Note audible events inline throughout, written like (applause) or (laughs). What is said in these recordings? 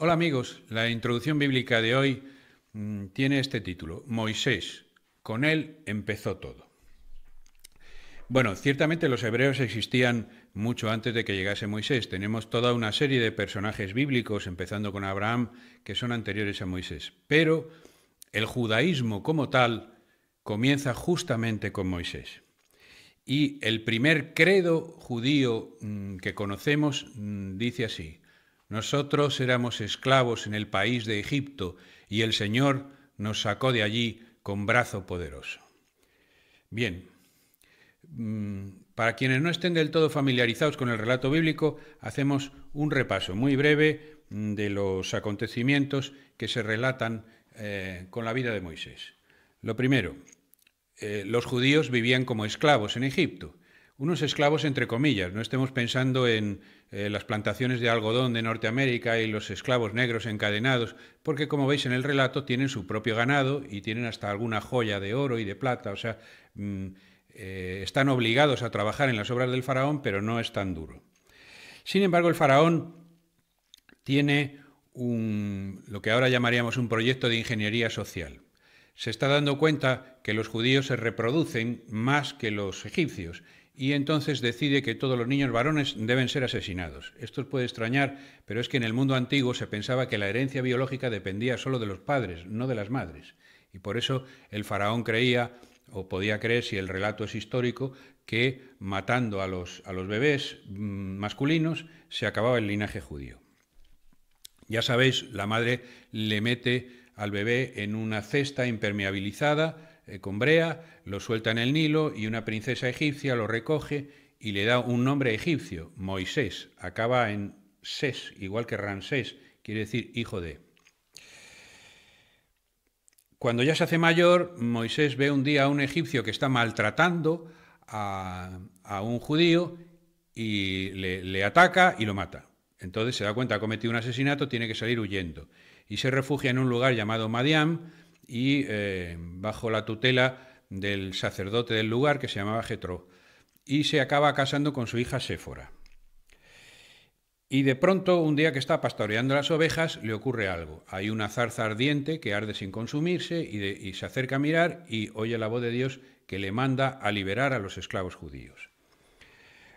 Hola amigos, la introducción bíblica de hoy mm, tiene este título, Moisés, con él empezó todo. Bueno, ciertamente los hebreos existían mucho antes de que llegase Moisés. Tenemos toda una serie de personajes bíblicos, empezando con Abraham, que son anteriores a Moisés. Pero el judaísmo como tal comienza justamente con Moisés. Y el primer credo judío mm, que conocemos mm, dice así, nosotros éramos esclavos en el país de Egipto y el Señor nos sacó de allí con brazo poderoso. Bien, mm, para quienes no estén del todo familiarizados con el relato bíblico, hacemos un repaso muy breve mm, de los acontecimientos que se relatan eh, con la vida de Moisés. Lo primero, eh, los judíos vivían como esclavos en Egipto unos esclavos entre comillas. No estemos pensando en eh, las plantaciones de algodón de Norteamérica y los esclavos negros encadenados, porque como veis en el relato tienen su propio ganado y tienen hasta alguna joya de oro y de plata. O sea, mm, eh, están obligados a trabajar en las obras del faraón, pero no es tan duro. Sin embargo, el faraón tiene un, lo que ahora llamaríamos un proyecto de ingeniería social. Se está dando cuenta que los judíos se reproducen más que los egipcios y entonces decide que todos los niños varones deben ser asesinados. Esto os puede extrañar, pero es que en el mundo antiguo se pensaba que la herencia biológica dependía solo de los padres, no de las madres. Y por eso el faraón creía, o podía creer, si el relato es histórico, que matando a los, a los bebés mm, masculinos se acababa el linaje judío. Ya sabéis, la madre le mete al bebé en una cesta impermeabilizada, eh, lo suelta en el Nilo y una princesa egipcia lo recoge y le da un nombre egipcio, Moisés. Acaba en Ses, igual que Ramsés, quiere decir hijo de. Cuando ya se hace mayor, Moisés ve un día a un egipcio que está maltratando a, un judío y le, ataca y lo mata. Entonces se da cuenta ha cometido un asesinato, tiene que salir huyendo y se refugia en un lugar llamado Madiam y eh, bajo la tutela del sacerdote del lugar que se llamaba Jetro y se acaba casando con su hija Séfora. Y de pronto, un día que está pastoreando las ovejas, le ocurre algo. Hay una zarza ardiente que arde sin consumirse y se acerca a mirar y oye la voz de Dios que le manda a liberar a los esclavos judíos.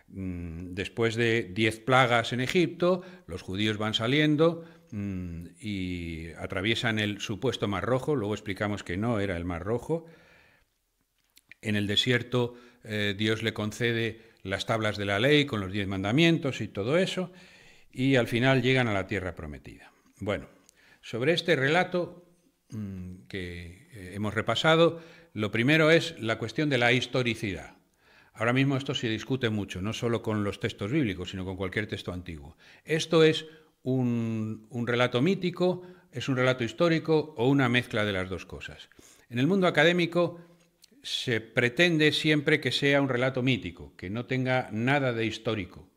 Mm, después de diez plagas en Egipto, los judíos van saliendo, Mm, y atraviesan el supuesto Mar Rojo, luego explicamos que no era el Mar Rojo. En el desierto eh, Dios le concede las tablas de la ley con los diez mandamientos y todo eso, y al final llegan a la tierra prometida. Bueno, sobre este relato mm, que eh, hemos repasado, lo primero es la cuestión de la historicidad. Ahora mismo esto se discute mucho, no solo con los textos bíblicos, sino con cualquier texto antiguo. Esto es un, relato mítico, es un relato histórico o una mezcla de las dos cosas. En el mundo académico se pretende siempre que sea un relato mítico, que no tenga nada de histórico,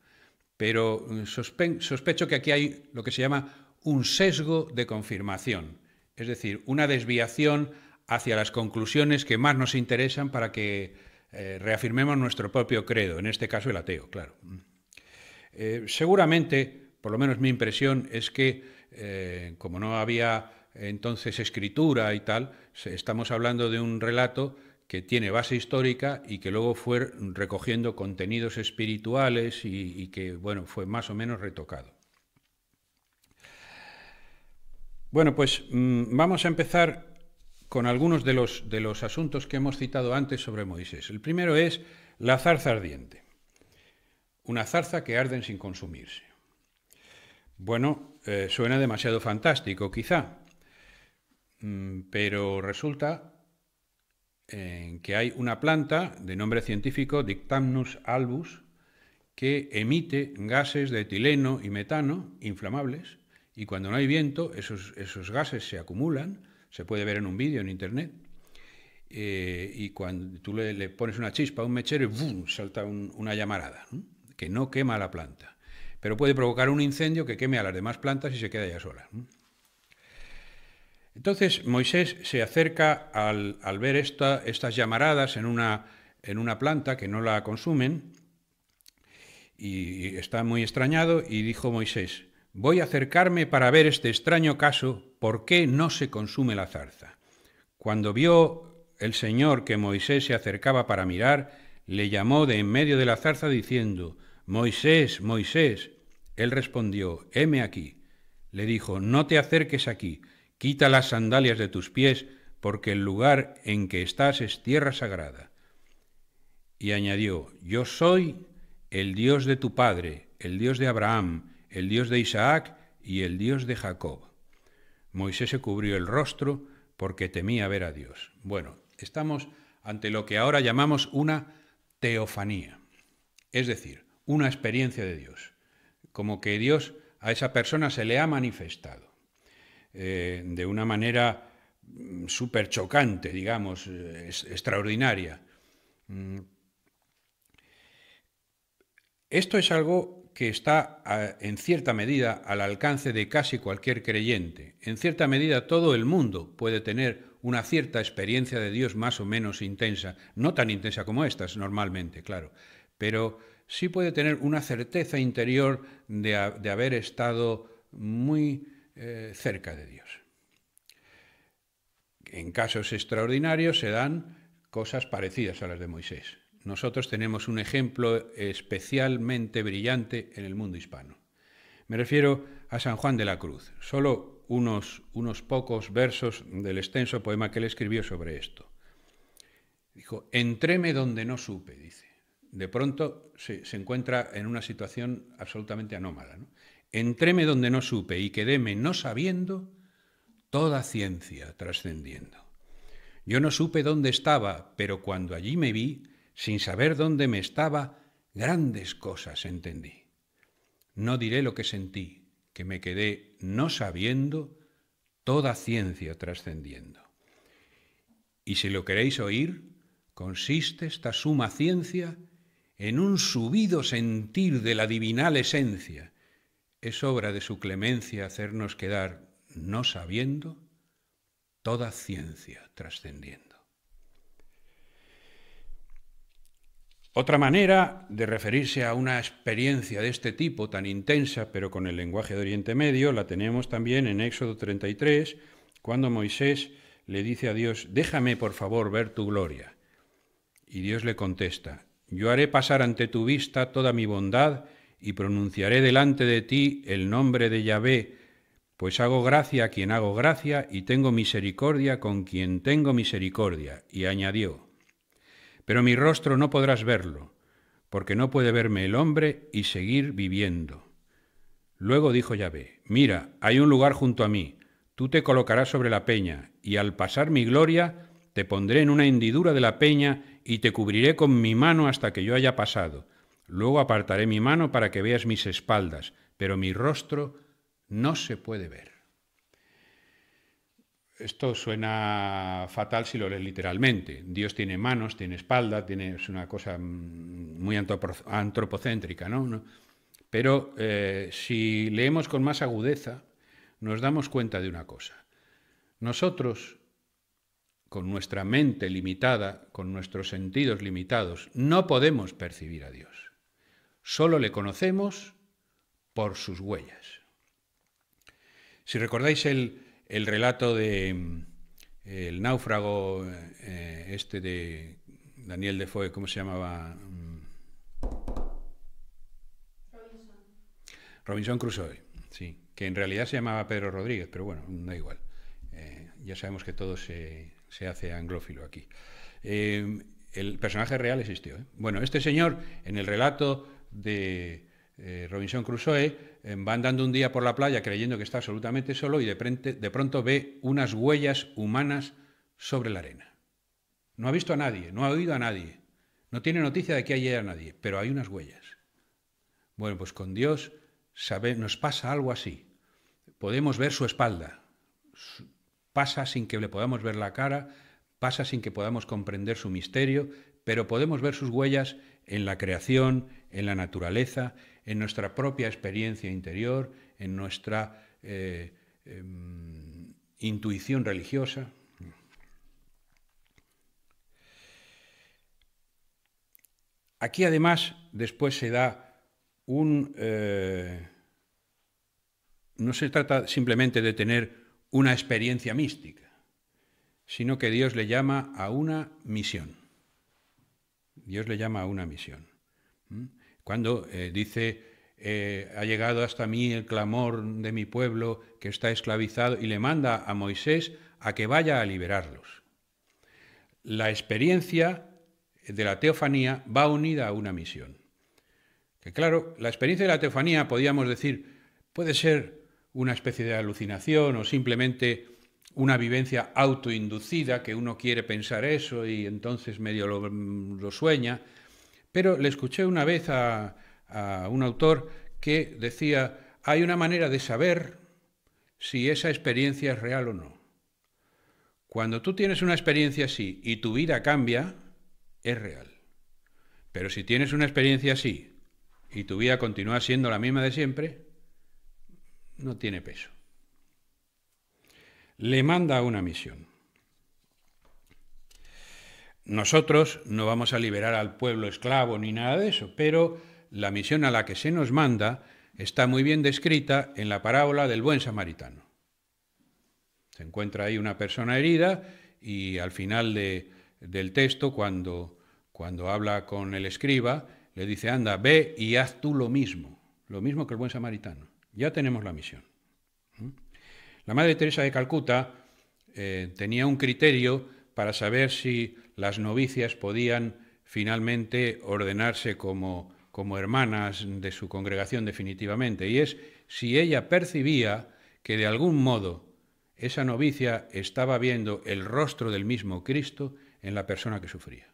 pero mm, sospecho que aquí hay lo que se llama un sesgo de confirmación, es decir, una desviación hacia las conclusiones que más nos interesan para que eh, reafirmemos nuestro propio credo, en este caso el ateo, claro. Mm. Eh, seguramente por lo menos mi impresión es que, eh, como no había entonces escritura y tal, estamos hablando de un relato que tiene base histórica y que luego fue recogiendo contenidos espirituales y, que, bueno, fue más o menos retocado. Bueno, pues mm, vamos a empezar con algunos de los, de los asuntos que hemos citado antes sobre Moisés. El primero es la zarza ardiente, una zarza que arde sin consumirse. Bueno, eh, suena demasiado fantástico, quizá, mm, pero resulta eh, que hay una planta de nombre científico Dictamnus albus que emite gases de etileno y metano inflamables y cuando no hay viento esos, gases se acumulan, se puede ver en un vídeo en internet, eh, y cuando tú le, pones una chispa a un mechero ¡bum! salta una llamarada, que no quema la planta pero puede provocar un incendio que queme a las demás plantas y se queda ya sola. Entonces Moisés se acerca al, ver estas llamaradas en una, en una planta que no la consumen y está muy extrañado y dijo Moisés, voy a acercarme para ver este extraño caso, ¿por qué no se consume la zarza? Cuando vio el Señor que Moisés se acercaba para mirar, le llamó de en medio de la zarza diciendo, Moisés, Moisés. Él respondió, heme aquí. Le dijo, no te acerques aquí, quita las sandalias de tus pies, porque el lugar en que estás es tierra sagrada. Y añadió, yo soy el Dios de tu padre, el Dios de Abraham, el Dios de Isaac y el Dios de Jacob. Moisés se cubrió el rostro porque temía ver a Dios. Bueno, estamos ante lo que ahora llamamos una teofanía, es decir, una experiencia de Dios como que Dios a esa persona se le ha manifestado eh, de una manera mm, súper chocante, digamos, eh, extraordinaria. Mm. Esto es algo que está en cierta medida al alcance de casi cualquier creyente. En cierta medida todo el mundo puede tener una cierta experiencia de Dios más o menos intensa, no tan intensa como estas normalmente, claro, pero sí puede tener una certeza interior de, haber estado muy eh, cerca de Dios. En casos extraordinarios se dan cosas parecidas a las de Moisés. Nosotros tenemos un ejemplo especialmente brillante en el mundo hispano. Me refiero a San Juan de la Cruz. Solo unos, unos pocos versos del extenso poema que él escribió sobre esto. Dijo, entréme donde no supe, dice de pronto se, encuentra en una situación absolutamente anómala. ¿no? Entréme donde no supe y quedéme no sabiendo toda ciencia trascendiendo. Yo no supe dónde estaba, pero cuando allí me vi, sin saber dónde me estaba, grandes cosas entendí. No diré lo que sentí, que me quedé no sabiendo toda ciencia trascendiendo. Y si lo queréis oír, consiste esta suma ciencia en un subido sentir de la divinal esencia, es obra de su clemencia hacernos quedar, no sabiendo, toda ciencia trascendiendo. Otra manera de referirse a una experiencia de este tipo tan intensa, pero con el lenguaje de Oriente Medio, la tenemos también en Éxodo 33, cuando Moisés le dice a Dios, déjame por favor ver tu gloria. Y Dios le contesta, yo haré pasar ante tu vista toda mi bondad y pronunciaré delante de ti el nombre de Yahvé, pues hago gracia a quien hago gracia y tengo misericordia con quien tengo misericordia. Y añadió, pero mi rostro no podrás verlo, porque no puede verme el hombre y seguir viviendo. Luego dijo Yahvé, mira, hay un lugar junto a mí, tú te colocarás sobre la peña, y al pasar mi gloria, te pondré en una hendidura de la peña y te cubriré con mi mano hasta que yo haya pasado. Luego apartaré mi mano para que veas mis espaldas, pero mi rostro no se puede ver. Esto suena fatal si lo lees literalmente. Dios tiene manos, tiene espalda, tiene, es una cosa mm, muy antropocéntrica, ¿no? Pero eh, si leemos con más agudeza, nos damos cuenta de una cosa. Nosotros con nuestra mente limitada, con nuestros sentidos limitados, no podemos percibir a Dios. Solo le conocemos por sus huellas. Si recordáis el, relato del eh, náufrago eh, este de Daniel de Defoe, ¿cómo se llamaba? Mm. Robinson. Robinson Crusoe, sí, que en realidad se llamaba Pedro Rodríguez, pero bueno, da igual. Eh, ya sabemos que todo se, se hace anglófilo aquí. Em, el personaje real existió. ¿eh? Bueno, este señor, en el relato de eh, Robinson Crusoe, em, va andando un día por la playa creyendo que está absolutamente solo y de, pronto ve unas huellas humanas sobre la arena. No ha visto a nadie, no ha oído a nadie, no tiene noticia de que haya nadie, pero hay unas huellas. Bueno, pues con Dios sabe, nos pasa algo así. Podemos ver su espalda, pasa sin que le podamos ver la cara, pasa sin que podamos comprender su misterio, pero podemos ver sus huellas en la creación, en la naturaleza, en nuestra propia experiencia interior, en nuestra eh, em, intuición religiosa. Aquí además después se da un... Eh, no se trata simplemente de tener una experiencia mística, sino que Dios le llama a una misión. Dios le llama a una misión. ¿Mm? Cuando eh, dice, eh, ha llegado hasta mí el clamor de mi pueblo que está esclavizado y le manda a Moisés a que vaya a liberarlos. La experiencia de la teofanía va unida a una misión. Que claro, la experiencia de la teofanía, podríamos decir, puede ser una especie de alucinación o simplemente una vivencia autoinducida, que uno quiere pensar eso y entonces medio mm, lo, sueña. Pero le escuché una vez a, a un autor que decía, hay una manera de saber si esa experiencia es real o no. Cuando tú tienes una experiencia así y tu vida cambia, es real. Pero si tienes una experiencia así y tu vida continúa siendo la misma de siempre, no tiene peso. Le manda una misión. Nosotros no vamos a liberar al pueblo esclavo ni nada de eso, pero la misión a la que se nos manda está muy bien descrita en la parábola del buen samaritano. Se encuentra ahí una persona herida y al final del texto, cuando habla con el escriba, le dice, anda, ve y haz tú lo mismo, lo mismo que el buen samaritano. Ya tenemos la misión. ¿Mm? La Madre Teresa de Calcuta eh, tenía un criterio para saber si las novicias podían finalmente ordenarse como, como hermanas de su congregación definitivamente, y es si ella percibía que de algún modo esa novicia estaba viendo el rostro del mismo Cristo en la persona que sufría.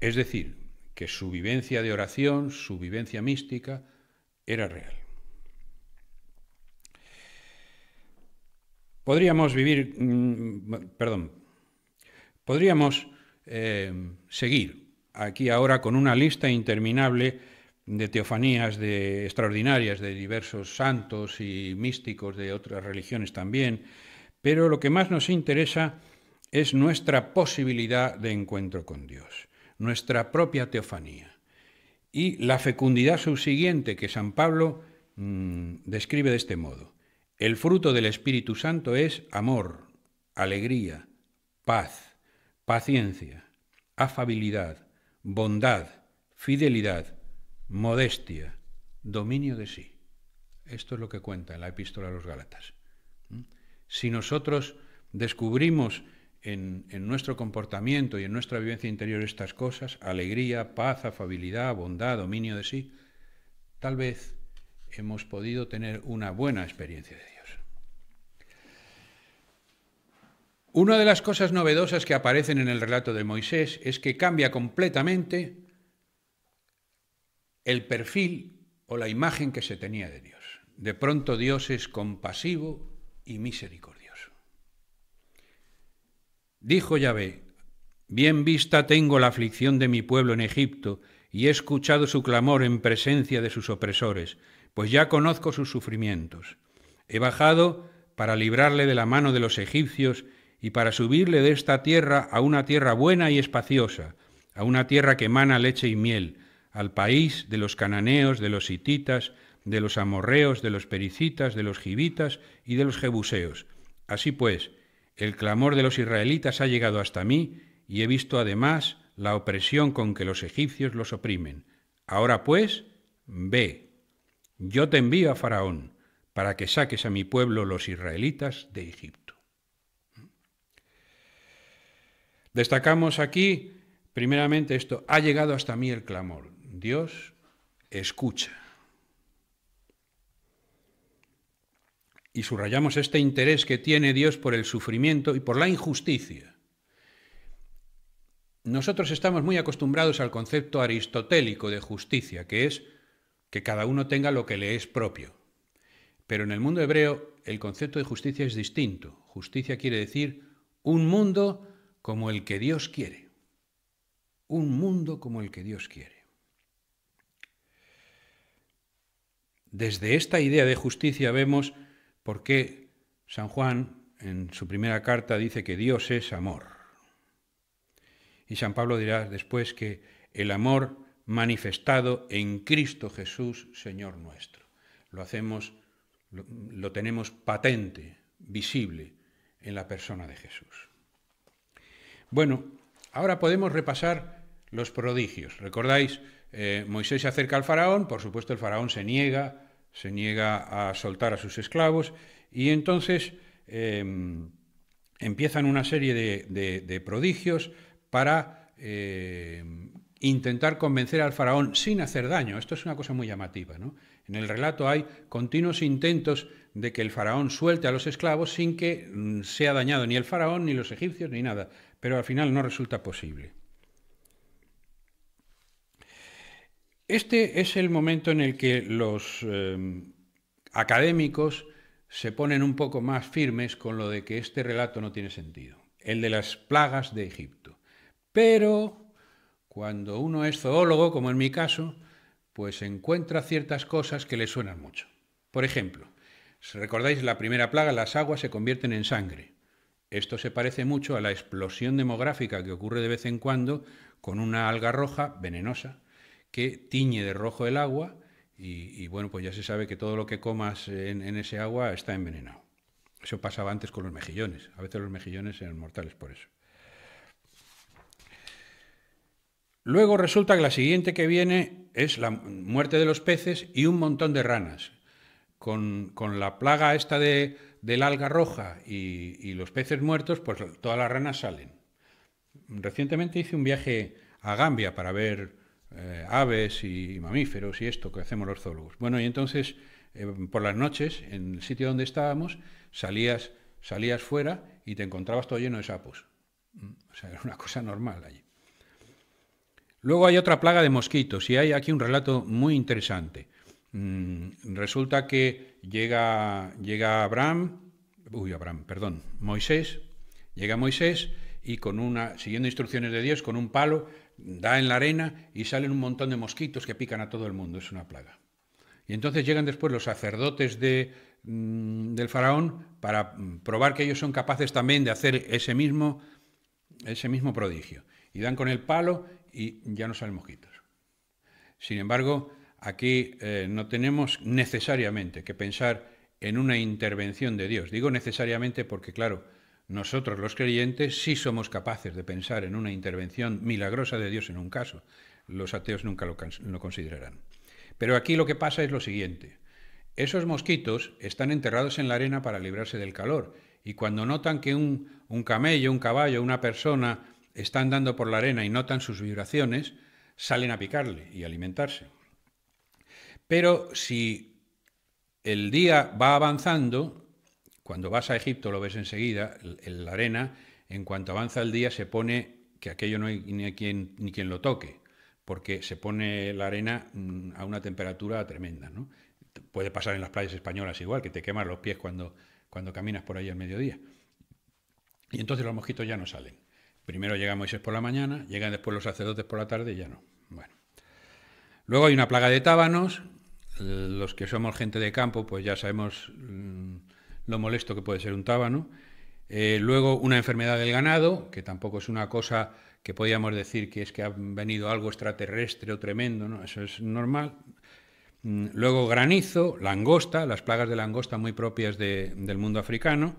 Es decir, que su vivencia de oración, su vivencia mística, era real. Podríamos vivir, mm, perdón, podríamos eh, seguir aquí ahora con una lista interminable de teofanías de, extraordinarias de diversos santos y místicos de otras religiones también, pero lo que más nos interesa es nuestra posibilidad de encuentro con Dios nuestra propia teofanía. Y la fecundidad subsiguiente que San Pablo mm, describe de este modo. El fruto del Espíritu Santo es amor, alegría, paz, paciencia, afabilidad, bondad, fidelidad, modestia, dominio de sí. Esto es lo que cuenta la epístola a los Gálatas. ¿Mm? Si nosotros descubrimos en, nuestro comportamiento y en nuestra vivencia interior estas cosas, alegría, paz, afabilidad, bondad, dominio de sí, tal vez hemos podido tener una buena experiencia de Dios. Una de las cosas novedosas que aparecen en el relato de Moisés es que cambia completamente el perfil o la imagen que se tenía de Dios. De pronto Dios es compasivo y misericordioso. Dijo Yahvé, bien vista tengo la aflicción de mi pueblo en Egipto, y he escuchado su clamor en presencia de sus opresores, pues ya conozco sus sufrimientos. He bajado para librarle de la mano de los egipcios y para subirle de esta tierra a una tierra buena y espaciosa, a una tierra que emana leche y miel, al país de los cananeos, de los hititas, de los amorreos, de los pericitas, de los gibitas y de los jebuseos. Así pues, el clamor de los israelitas ha llegado hasta mí y he visto además la opresión con que los egipcios los oprimen. Ahora pues, ve, yo te envío a Faraón para que saques a mi pueblo los israelitas de Egipto. Destacamos aquí, primeramente, esto, ha llegado hasta mí el clamor. Dios escucha. y subrayamos este interés que tiene Dios por el sufrimiento y por la injusticia. Nosotros estamos muy acostumbrados al concepto aristotélico de justicia, que es que cada uno tenga lo que le es propio. Pero en el mundo hebreo el concepto de justicia es distinto. Justicia quiere decir un mundo como el que Dios quiere. Un mundo como el que Dios quiere. Desde esta idea de justicia vemos porque San Juan en su primera carta dice que Dios es amor? Y San Pablo dirá después que el amor manifestado en Cristo Jesús, Señor nuestro. Lo hacemos, lo, tenemos patente, visible en la persona de Jesús. Bueno, ahora podemos repasar los prodigios. Recordáis, eh, Moisés se acerca al faraón, por supuesto el faraón se niega se niega a soltar a sus esclavos y entonces em, empiezan una serie de, prodigios para em, intentar convencer al faraón sin hacer daño. Esto es una cosa muy llamativa. En el relato hay continuos intentos de que el faraón suelte a los esclavos sin que mm, sea dañado ni el faraón, ni los egipcios, ni nada, pero al final no resulta posible. Este es el momento en el que los em, académicos se ponen un poco más firmes con lo de que este relato no tiene sentido, el de las plagas de Egipto. Pero cuando uno es zoólogo, como en mi caso, pues encuentra ciertas cosas que le suenan mucho. Por ejemplo, si recordáis la primera plaga, las aguas se convierten en sangre. Esto se parece mucho a la explosión demográfica que ocurre de vez en cuando con una alga roja venenosa que tiñe de rojo el agua y, bueno, pues ya se sabe que todo lo que comas en, ese agua está envenenado. Eso pasaba antes con los mejillones. A veces los mejillones eran mortales por eso. Luego resulta que la siguiente que viene es la muerte de los peces y un montón de ranas. Con, la plaga esta de, del alga roja y los peces muertos, pues todas las ranas salen. Recientemente hice un viaje a Gambia para ver eh, aves y, mamíferos y esto que hacemos los zólogos. Bueno, y entonces eh, por las noches, en el sitio donde estábamos, salías, salías fuera y te encontrabas todo lleno de sapos. O sea, era una cosa normal allí. Luego hay otra plaga de mosquitos y hay aquí un relato muy interesante. Mm, resulta que llega, llega Abraham, uy, Abraham, perdón, Moisés, llega Moisés y con una, siguiendo instrucciones de Dios, con un palo da en la arena y salen un montón de mosquitos que pican a todo el mundo, es una plaga. Y entonces llegan después los sacerdotes mm, del faraón para mm, probar que ellos son capaces también de hacer ese mismo, ese mismo prodigio. Y dan con el palo y ya no salen mosquitos. Sin embargo, aquí eh, no tenemos necesariamente que pensar en una intervención de Dios. Digo necesariamente porque, claro, nosotros los creyentes sí somos capaces de pensar en una intervención milagrosa de Dios en un caso. Los ateos nunca lo, considerarán. Pero aquí lo que pasa es lo siguiente. Esos mosquitos están enterrados en la arena para librarse del calor y cuando notan que un, camello, un caballo, una persona están dando por la arena y notan sus vibraciones, salen a picarle y alimentarse. Pero si el día va avanzando, cuando vas a Egipto lo ves enseguida, la arena, en cuanto avanza el día, se pone que aquello no hay ni quien, ni quien lo toque, porque se pone la arena mm, a una temperatura tremenda. ¿no? Puede pasar en las playas españolas igual, que te quemas los pies cuando, cuando caminas por ahí al mediodía. Y entonces los mosquitos ya no salen. Primero llega Moisés por la mañana, llegan después los sacerdotes por la tarde y ya no. Bueno. Luego hay una plaga de tábanos. Los que somos gente de campo, pues ya sabemos mm, lo molesto que puede ser un tábano. Eh, luego una enfermedad del ganado, que tampoco es una cosa que podíamos decir que es que ha venido algo extraterrestre o tremendo, eso es normal. Mm, luego granizo, langosta, las plagas de langosta muy propias del mundo africano,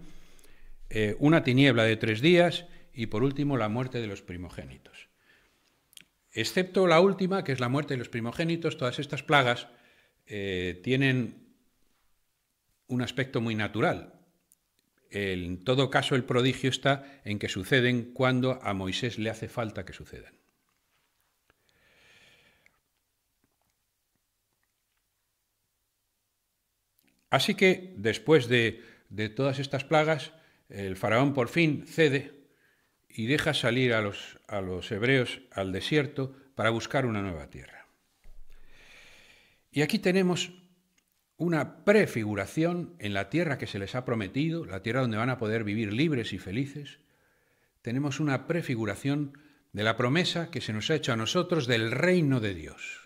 eh, una tiniebla de tres días y por último la muerte de los primogénitos. Excepto la última, que es la muerte de los primogénitos, todas estas plagas eh, tienen un aspecto muy natural. En todo caso, el prodigio está en que suceden cuando a Moisés le hace falta que sucedan. Así que, después de, todas estas plagas, el faraón por fin cede y deja salir a los, a los hebreos al desierto para buscar una nueva tierra. Y aquí tenemos una prefiguración en la tierra que se les ha prometido, la tierra donde van a poder vivir libres y felices. Tenemos una prefiguración de la promesa que se nos ha hecho a nosotros del reino de Dios,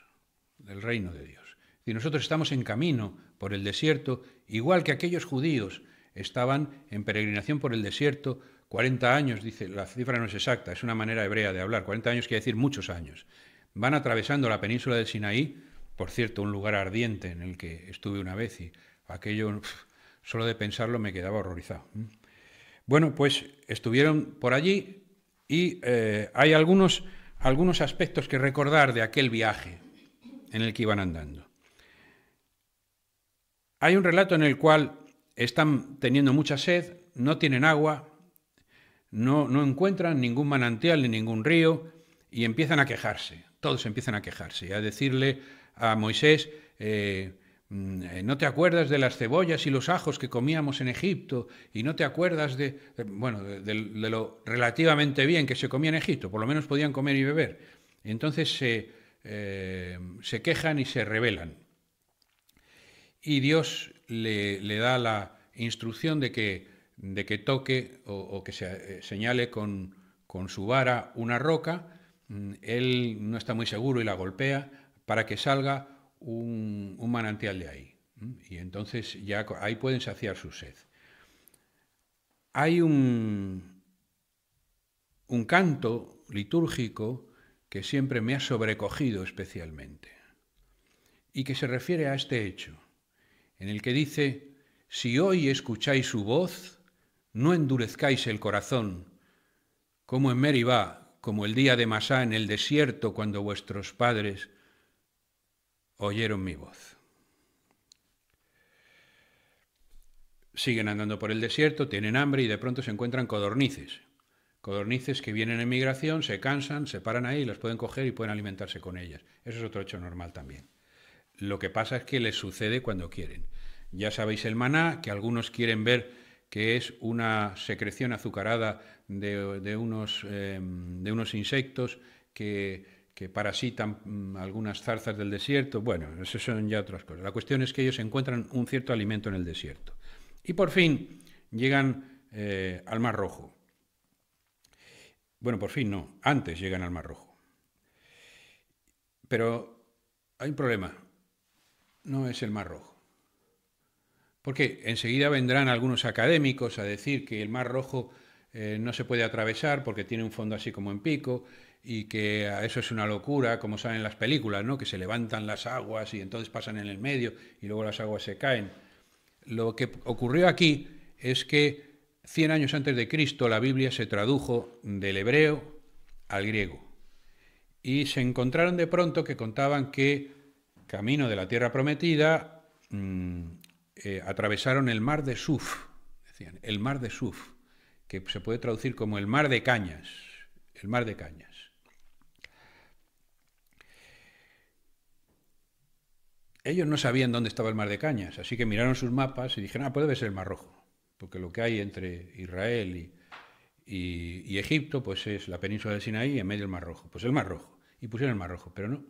del reino de Dios. Si nosotros estamos en camino por el desierto, igual que aquellos judíos estaban en peregrinación por el desierto 40 años, dice, la cifra no es exacta, es una manera hebrea de hablar, 40 años quiere decir muchos años. Van atravesando la península del Sinaí por cierto, un lugar ardiente en el que estuve una vez y aquello, solo de pensarlo me quedaba horrorizado. Bueno, pues estuvieron por allí y eh, hay algunos, algunos aspectos que recordar de aquel viaje en el que iban andando. Hay un relato en el cual están teniendo mucha sed, no tienen agua, no, no, encuentran ningún manantial ni ningún río y empiezan a quejarse, todos empiezan a quejarse y a decirle a Moisés, eh, mm, eh, ¿no te acuerdas de las cebollas y los ajos que comíamos en Egipto? ¿Y no te acuerdas de, bueno, de, lo relativamente bien que se comía en Egipto? Por lo menos podían comer y beber. Entonces se, eh, quejan y se rebelan. Y Dios le, da la instrucción de que, de que toque o, que se, señale con su vara una roca. Mm, él no está muy seguro y la golpea para que salga un, manantial de ahí. Y entonces ya ahí pueden saciar su sed. Hay un, un canto litúrgico que siempre me ha sobrecogido especialmente y que se refiere a este hecho, en el que dice, si hoy escucháis su voz, no endurezcáis el corazón, como en Meribá, como el día de Masá en el desierto cuando vuestros padres oyeron mi voz. Siguen andando por el desierto, tienen hambre y de pronto se encuentran codornices. Codornices que vienen en migración, se cansan, se paran ahí, las pueden coger y pueden alimentarse con ellas. Eso es otro hecho normal también. Lo que pasa es que les sucede cuando quieren. Ya sabéis el maná, que algunos quieren ver que es una secreción azucarada de, unos, em, de unos insectos que que parasitan mm, algunas zarzas del desierto. Bueno, eso son ya otras cosas. La cuestión es que ellos encuentran un cierto alimento en el desierto. Y por fin llegan eh, al Mar Rojo. Bueno, por fin no, antes llegan al Mar Rojo. Pero hay un problema, no es el Mar Rojo. Porque enseguida vendrán algunos académicos a decir que el Mar Rojo eh, no se puede atravesar porque tiene un fondo así como en pico y que eso es una locura, como salen las películas, ¿no? que se levantan las aguas y entonces pasan en el medio y luego las aguas se caen. Lo que ocurrió aquí es que 100 años antes de Cristo la Biblia se tradujo del hebreo al griego y se encontraron de pronto que contaban que camino de la tierra prometida mm, eh, atravesaron el mar de Suf, decían, el mar de Suf, que se puede traducir como el mar de cañas, el mar de cañas. ellos no sabían dónde estaba el mar de Cañas, así que miraron sus mapas y dijeron, ah, puede ser el mar rojo, porque lo que hay entre Israel y, Egipto, pues es la península del Sinaí en medio el mar rojo, pues el mar rojo, y pusieron el mar rojo, pero no.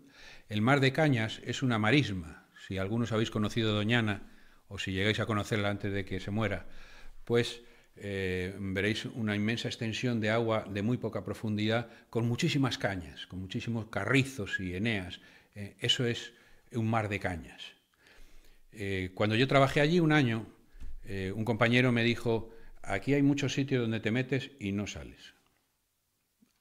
El mar de Cañas es una marisma, si algunos habéis conocido Doñana, o si llegáis a conocerla antes de que se muera, pues... Eh, veréis una inmensa extensión de agua de muy poca profundidad con muchísimas cañas, con muchísimos carrizos y eneas. Eh, eso es un mar de cañas. Eh, cuando yo trabajé allí un año, eh, un compañero me dijo, aquí hay muchos sitios donde te metes y no sales.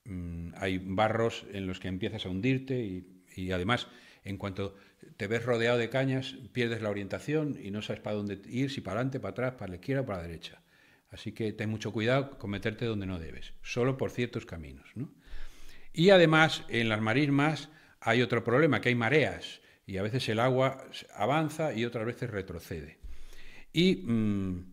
Mm, hay barros en los que empiezas a hundirte y, además en cuanto te ves rodeado de cañas pierdes la orientación y no sabes para dónde ir, si para adelante, para atrás, para la izquierda o para la derecha. Así que ten mucho cuidado con meterte donde no debes, solo por ciertos caminos. Y además en las marismas hay otro problema, que hay mareas y a veces el agua avanza y otras veces retrocede. Y mm,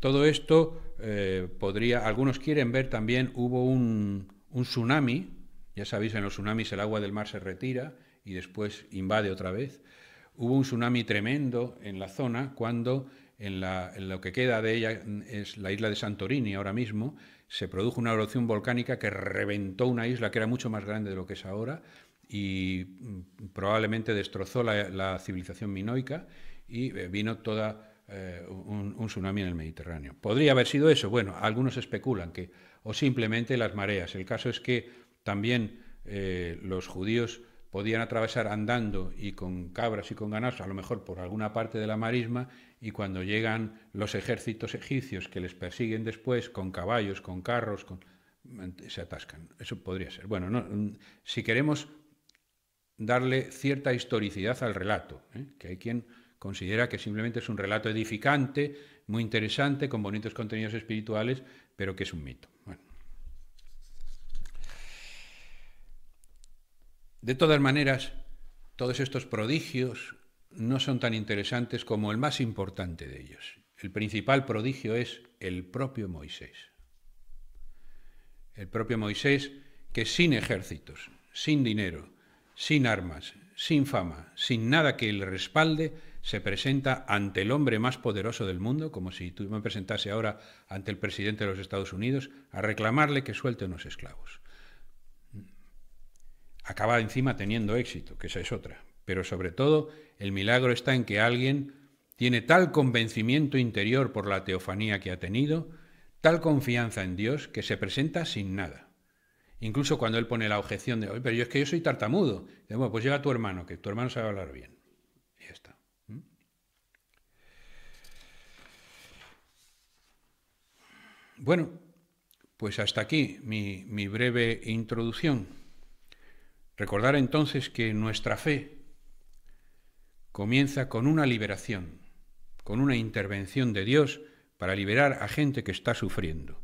todo esto eh, podría, algunos quieren ver también, hubo un, tsunami, ya sabéis, en los tsunamis el agua del mar se retira y después invade otra vez. Hubo un tsunami tremendo en la zona cuando en, en, lo que queda de ella mm, es la isla de Santorini ahora mismo, se produjo una erupción volcánica que reventó una isla que era mucho más grande de lo que es ahora, y mm, probablemente destrozó la, civilización minoica y eh, vino toda eh, un, tsunami en el Mediterráneo. ¿Podría haber sido eso? Bueno, algunos especulan que, o simplemente las mareas. El caso es que también eh, los judíos podían atravesar andando y con cabras y con ganas, a lo mejor por alguna parte de la marisma, y cuando llegan los ejércitos egipcios que les persiguen después, con caballos, con carros, con, se atascan. Eso podría ser. Bueno, mm, si queremos darle cierta historicidad al relato, ¿eh? que hay quien considera que simplemente es un relato edificante, muy interesante, con bonitos contenidos espirituales, pero que es un mito. De todas maneras, todos estos prodigios no son tan interesantes como el más importante de ellos. El principal prodigio es el propio Moisés. El propio Moisés que sin ejércitos, sin dinero, sin armas, sin fama, sin nada que le respalde, se presenta ante el hombre más poderoso del mundo, como si tú me presentase ahora ante el presidente de los Estados Unidos, a reclamarle que suelte unos esclavos. Acaba encima teniendo éxito, que esa es otra. Pero sobre todo, el milagro está en que alguien tiene tal convencimiento interior por la teofanía que ha tenido, tal confianza en Dios, que se presenta sin nada. Incluso cuando él pone la objeción de, pero yo es que yo soy tartamudo. Digo, bueno, pues llega tu hermano, que tu hermano sabe hablar bien. Y ya está. ¿Mm? Bueno, pues hasta aquí mi, mi breve introducción. Recordar entonces que nuestra fe comienza con una liberación, con una intervención de Dios para liberar a gente que está sufriendo.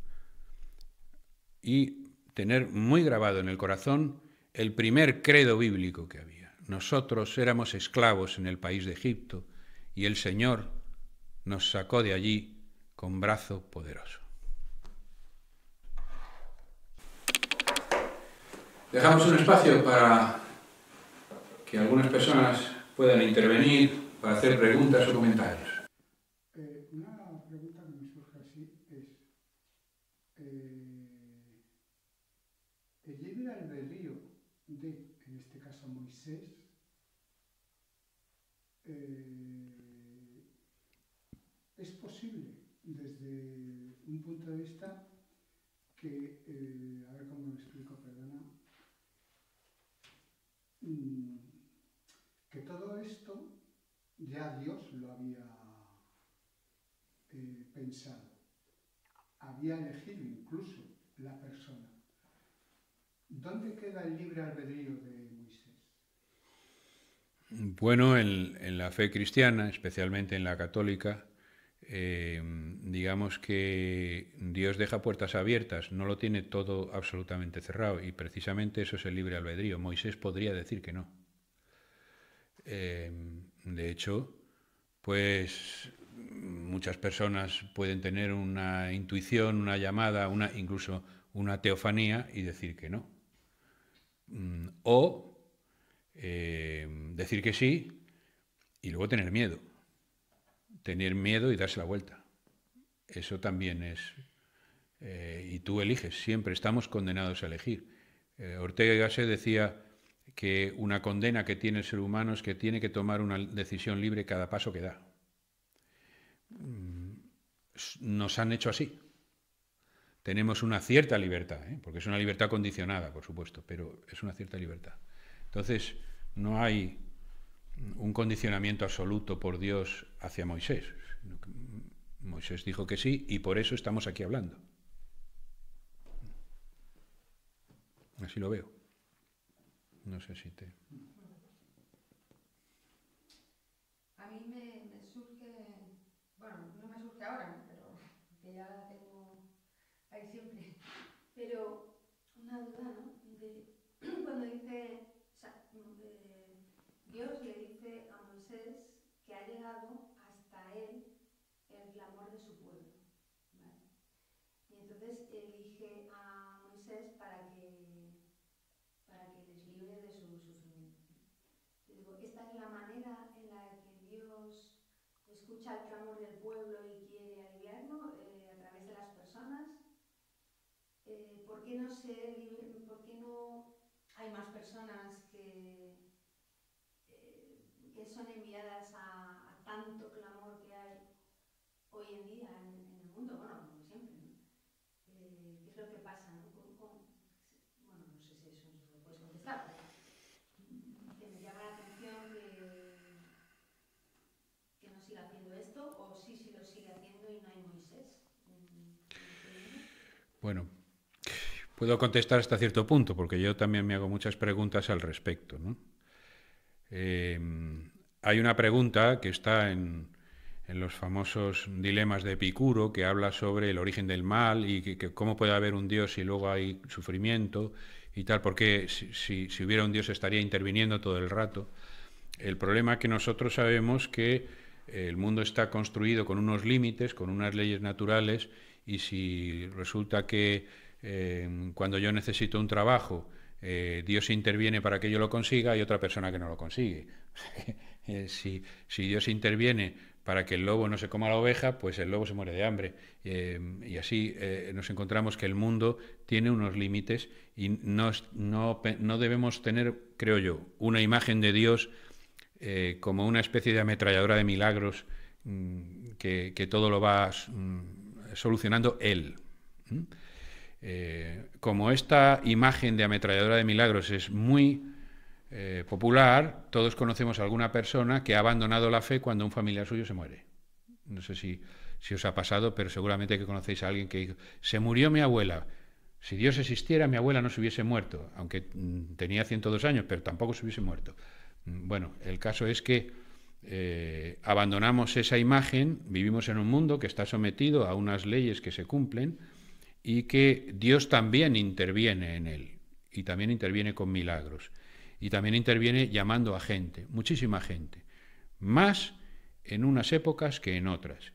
Y tener muy grabado en el corazón el primer credo bíblico que había. Nosotros éramos esclavos en el país de Egipto y el Señor nos sacó de allí con brazo poderoso. Dejamos un espacio para que algunas personas puedan intervenir, para hacer preguntas o comentarios. Eh, es posible desde un punto de vista que, eh, a ver cómo lo explico, perdona, mm, que todo esto ya Dios lo había eh, pensado, había elegido incluso la persona. ¿Dónde queda el libre albedrío de bueno, en, la fe cristiana, especialmente en la católica, eh, digamos que Dios deja puertas abiertas, no lo tiene todo absolutamente cerrado y precisamente eso es el libre albedrío. Moisés podría decir que no. Eh, de hecho, pues muchas personas pueden tener una intuición, una llamada, incluso una teofanía y decir que no. Mm, o eh, decir que sí y luego tener miedo. Tener miedo y darse la vuelta. Eso también es... Eh, y tú eliges, siempre estamos condenados a elegir. Eh, Ortega y Gasset decía que una condena que tiene el ser humano es que tiene que tomar una decisión libre cada paso que da. Mm, nos han hecho así. Tenemos una cierta libertad, porque es una libertad condicionada, por supuesto, pero es una cierta libertad. Entonces, no hay un condicionamiento absoluto por Dios hacia Moisés. Moisés dijo que sí y por eso estamos aquí hablando. Así lo veo. No sé si te... A mí me, surge, bueno, no me surge ahora, pero que ya la tengo ahí siempre, pero una duda, ¿no? (clears throat) cuando dice escucha el clamor del pueblo y quiere aliviarlo eh, a través de las personas? Eh, ¿por, qué no se, ¿Por qué no hay más personas que, eh, que son enviadas a, a tanto Bueno, puedo contestar hasta cierto punto, porque yo también me hago muchas preguntas al respecto. Eh, hay una pregunta que está en, los famosos dilemas de Epicuro, que habla sobre el origen del mal y cómo puede haber un Dios si luego hay sufrimiento y tal, porque si hubiera un Dios estaría interviniendo todo el rato. El problema es que nosotros sabemos que el mundo está construido con unos límites, con unas leyes naturales, y si resulta que eh, cuando yo necesito un trabajo, eh, Dios interviene para que yo lo consiga y otra persona que no lo consigue. (laughs) Eh, si, Dios interviene para que el lobo no se coma la oveja, pues el lobo se muere de hambre. y así nos encontramos que el mundo tiene unos límites y no, debemos tener, creo yo, una imagen de Dios como una especie de ametralladora de milagros mm, que, todo lo va mm, solucionando él. ¿Mm? Eh, como esta imagen de ametralladora de milagros es muy eh, popular, todos conocemos a alguna persona que ha abandonado la fe cuando un familiar suyo se muere. No sé si, si os ha pasado, pero seguramente que conocéis a alguien que se murió mi abuela. Si Dios existiera, mi abuela no se hubiese muerto, aunque mm, tenía 102 años, pero tampoco se hubiese muerto. Mm, bueno, el caso es que eh, abandonamos esa imagen, vivimos en un mundo que está sometido a unas leyes que se cumplen y que Dios también interviene en él y también interviene con milagros y también interviene llamando a gente, muchísima gente, más en unas épocas que en otras.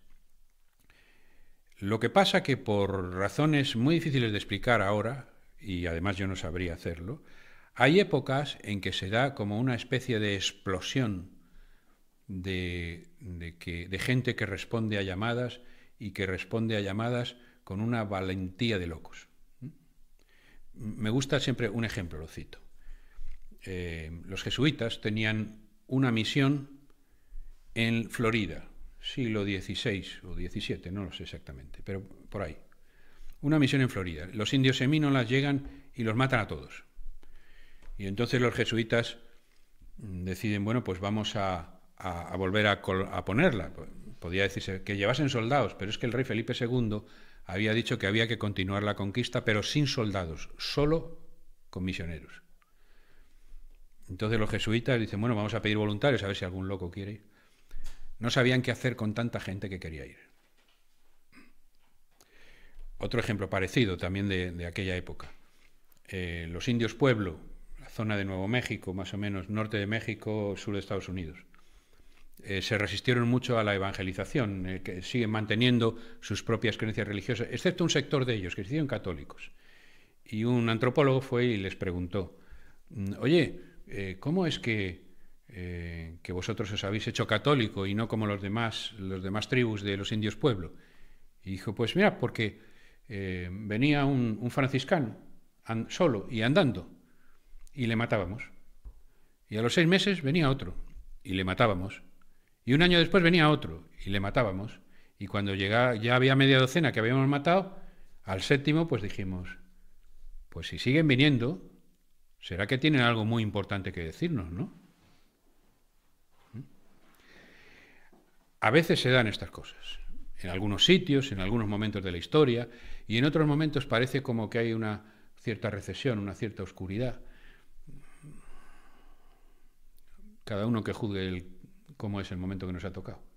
Lo que pasa que por razones muy difíciles de explicar ahora, y además yo no sabría hacerlo, hay épocas en que se da como una especie de explosión de, que, de gente que responde a llamadas y que responde a llamadas con una valentía de locos. Mm, me gusta siempre un ejemplo, lo cito. Eh, los jesuitas tenían una misión en Florida, siglo XVI o XVII, no lo sé exactamente, pero por ahí. Una misión en Florida. Los indios seminolas llegan y los matan a todos. Y entonces los jesuitas mm, deciden, bueno, pues vamos a, a, volver a, ponerla. Podía decirse que llevasen soldados, pero es que el rey Felipe II había dicho que había que continuar la conquista, pero sin soldados, solo con misioneros. Entonces los jesuitas dicen, bueno, vamos a pedir voluntarios, a ver si algún loco quiere ir. No sabían qué hacer con tanta gente que quería ir. Otro ejemplo parecido también de, aquella época. Eh, los indios pueblo, la zona de Nuevo México, más o menos, norte de México, sur de Estados Unidos. Eh, se resistieron mucho a la evangelización, eh, que siguen manteniendo sus propias creencias religiosas, excepto un sector de ellos, que se hicieron católicos. Y un antropólogo fue y les preguntó, mm, oye, eh, ¿cómo es que, que, vosotros os habéis hecho católico y no como los demás, los demás tribus de los indios pueblo? Y dijo, pues mira, porque venía un, franciscano solo y andando y le matábamos. Y a los seis meses venía otro y le matábamos. Y un año después venía otro y le matábamos. Y cuando llegaba, ya había media docena que habíamos matado, al séptimo pues dijimos, pues si siguen viniendo, será que tienen algo muy importante que decirnos, ¿no? A veces se dan estas cosas, en algunos sitios, en algunos momentos de la historia, y en otros momentos parece como que hay una cierta recesión, una cierta oscuridad. Cada uno que juzgue el cómo es el momento que nos ha tocado.